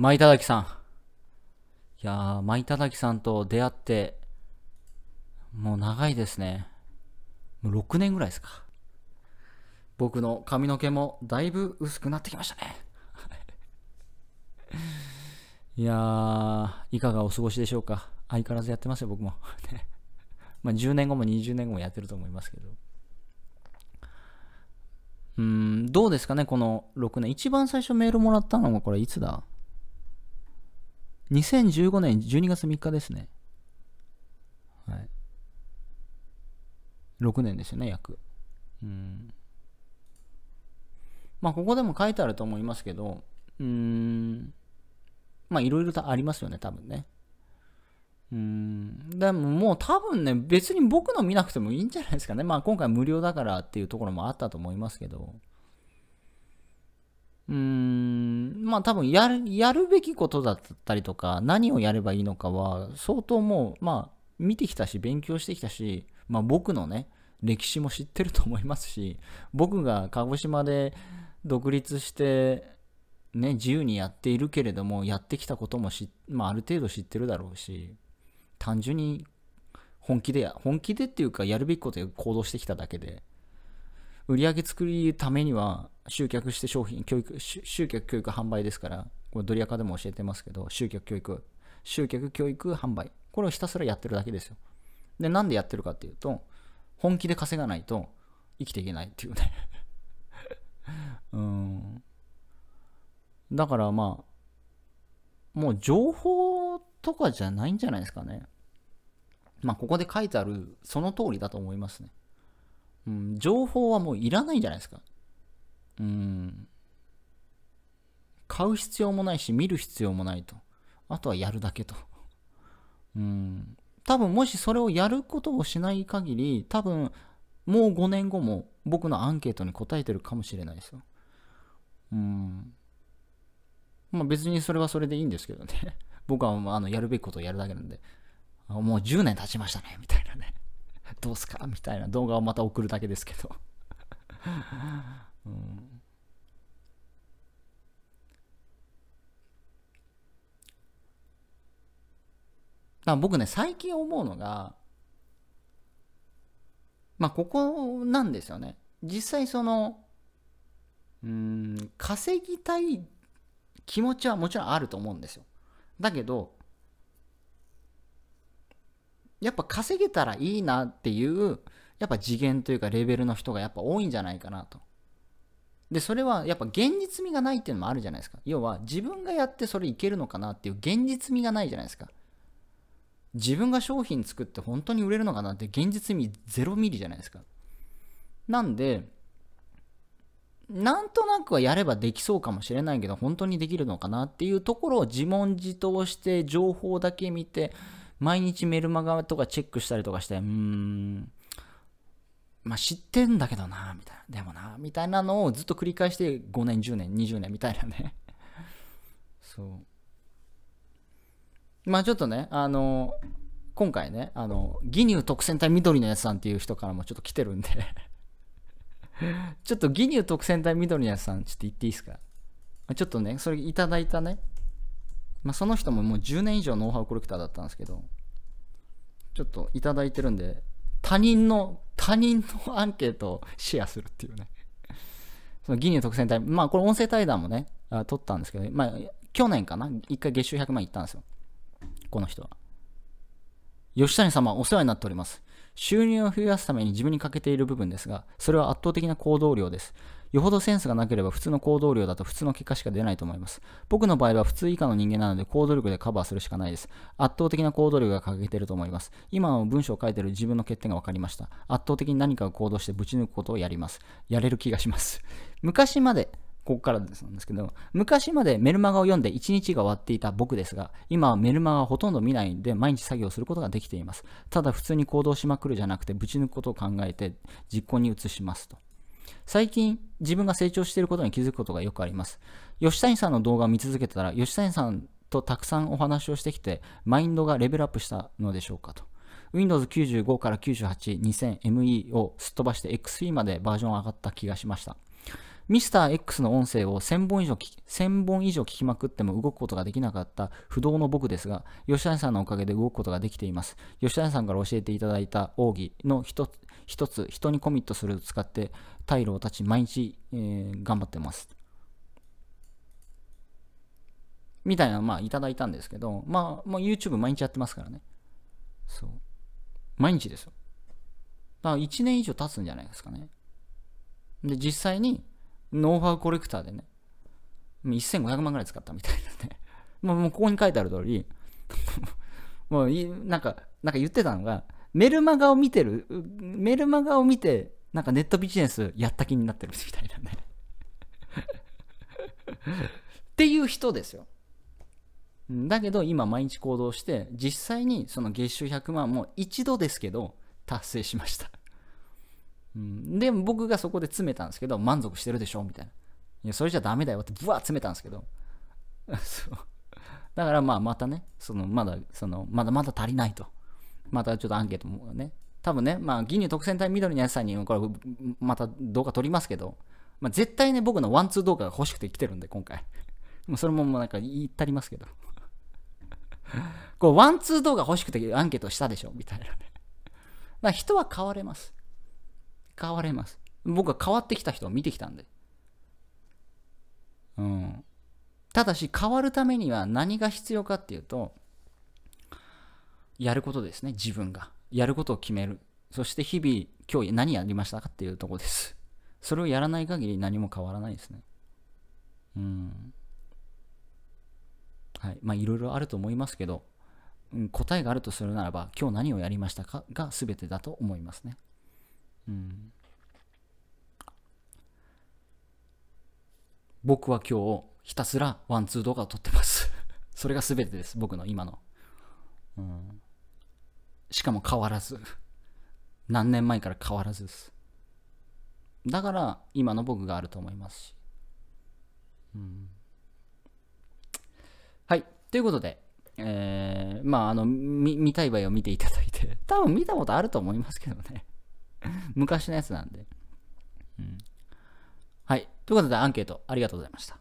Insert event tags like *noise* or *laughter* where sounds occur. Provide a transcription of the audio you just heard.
舞田さん。いやー、舞いさんと出会って、もう長いですね。もう6年ぐらいですか。僕の髪の毛もだいぶ薄くなってきましたね。*laughs* いやー、いかがお過ごしでしょうか。相変わらずやってますよ、僕も。*laughs* まあ10年後も20年後もやってると思いますけど。うん、どうですかね、この6年。一番最初メールもらったのがこれいつだ2015年12月3日ですね。はい。6年ですよね、約。うん。まあ、ここでも書いてあると思いますけど、うーん。まあ、いろいろとありますよね、多分ね。うん。でももう多分ね、別に僕の見なくてもいいんじゃないですかね。まあ、今回無料だからっていうところもあったと思いますけど。うーん、まあ多分やる、やるべきことだったりとか、何をやればいいのかは、相当もう、まあ、見てきたし、勉強してきたし、まあ僕のね、歴史も知ってると思いますし、僕が鹿児島で独立して、ね、自由にやっているけれども、やってきたこともし、まあある程度知ってるだろうし、単純に本気で、本気でっていうか、やるべきことで行動してきただけで、売り上げ作るためには、集客して商品、教育、集客、教育、販売ですから、これドリアカでも教えてますけど、集客、教育、集客、教育、販売。これをひたすらやってるだけですよ。で、なんでやってるかっていうと、本気で稼がないと生きていけないっていうね *laughs* うん。だからまあ、もう情報とかじゃないんじゃないですかね。まあ、ここで書いてある、その通りだと思いますね。うん、情報はもういらないじゃないですか。うん。買う必要もないし、見る必要もないと。あとはやるだけと。うん。多分もしそれをやることをしない限り、多分もう5年後も僕のアンケートに答えてるかもしれないですよ。うん。まあ別にそれはそれでいいんですけどね。僕はあのやるべきことをやるだけなんで。もう10年経ちましたね、みたいどうすかみたいな動画をまた送るだけですけどうん、だ僕ね最近思うのがまあここなんですよね実際そのうん稼ぎたい気持ちはもちろんあると思うんですよだけどやっぱ稼げたらいいなっていうやっぱ次元というかレベルの人がやっぱ多いんじゃないかなと。でそれはやっぱ現実味がないっていうのもあるじゃないですか要は自分がやってそれいけるのかなっていう現実味がないじゃないですか自分が商品作って本当に売れるのかなって現実味0ミリじゃないですかなんでなんとなくはやればできそうかもしれないけど本当にできるのかなっていうところを自問自答して情報だけ見て毎日メルマガとかチェックしたりとかして、うーん、まあ知ってんだけどな、みたいな。でもな、みたいなのをずっと繰り返して5年、10年、20年みたいなね。*laughs* そう。まあちょっとね、あの、今回ね、あの、ギニュー特選隊緑のやつさんっていう人からもちょっと来てるんで *laughs* ちょっとギニュー特選隊緑のやつさん、ちょっと言っていいですかちょっとね、それいただいたね、まあ、その人ももう10年以上ノウハウコレクターだったんですけど、ちょっといただいてるんで、他人の、他人のアンケートをシェアするっていうね。*laughs* そのギニュー特選対、まあこれ音声対談もね、あ撮ったんですけど、まあ去年かな、一回月収100万いったんですよ。この人は。吉谷様お世話になっております。収入を増やすために自分に欠けている部分ですが、それは圧倒的な行動量です。よほどセンスがなければ普通の行動量だと普通の結果しか出ないと思います。僕の場合は普通以下の人間なので行動力でカバーするしかないです。圧倒的な行動力が欠けていると思います。今の文章を書いている自分の欠点が分かりました。圧倒的に何かを行動してぶち抜くことをやります。やれる気がします。*laughs* 昔まで、ここからなんですけど、昔までメルマガを読んで1日が終わっていた僕ですが、今はメルマガをほとんど見ないんで毎日作業することができています。ただ普通に行動しまくるじゃなくて、ぶち抜くことを考えて実行に移しますと。最近自分が成長していることに気づくことがよくあります。吉谷さんの動画を見続けてたら、吉谷さんとたくさんお話をしてきて、マインドがレベルアップしたのでしょうかと。Windows 95から98、2000ME をすっ飛ばして x 3までバージョン上がった気がしました。ミスター X の音声を1000本以上聞き、1000本以上聞きまくっても動くことができなかった不動の僕ですが、吉谷さんのおかげで動くことができています。吉谷さんから教えていただいた奥義の一つ、一つ、人にコミットするを使って、退路を断ち、毎日、えー、頑張ってます。みたいな、まあ、いただいたんですけど、まあ、まあ、YouTube 毎日やってますからね。そう。毎日ですよ。だから1年以上経つんじゃないですかね。で、実際に、ノウハウコレクターでね、1500万ぐらい使ったみたいなね。*laughs* もう、ここに書いてある通り *laughs* もうなんか、なんか言ってたのが、メルマガを見てる、メルマガを見て、なんかネットビジネスやった気になってるみたいなね *laughs* っていう人ですよ。だけど今毎日行動して実際にその月収100万も一度ですけど達成しましたうん、で、僕がそこで詰めたんですけど、満足してるでしょみたいな。いや、それじゃダメだよって、ブワー詰めたんですけど。*laughs* そう。だからまあ、またね、その、まだ、その、まだまだ足りないと。またちょっとアンケートもね。多分ね、まあ、銀に特選隊緑のやつさんに、これ、また動画撮りますけど、まあ、絶対ね、僕のワンツー動画が欲しくて来てるんで、今回。*laughs* もうそれももうなんか言ったりますけど。*laughs* こう、ワンツー動画欲しくてアンケートしたでしょみたいなね。人は変われます。使われます。僕は変わってきた人を見てきたんで。うん。ただし、変わるためには何が必要かっていうと、やることですね、自分が。やることを決める。そして日々、今日何やりましたかっていうとこです。それをやらない限り何も変わらないですね。うん。はい。まあ、いろいろあると思いますけど、うん、答えがあるとするならば、今日何をやりましたかが全てだと思いますね。うん、僕は今日ひたすらワンツー動画を撮ってます *laughs* それが全てです僕の今の、うん、しかも変わらず何年前から変わらずですだから今の僕があると思いますし、うん、はいということでえー、まああの見たい場合を見ていただいて多分見たことあると思いますけどね *laughs* 昔のやつなんで。うん。はい。ということで、アンケートありがとうございました。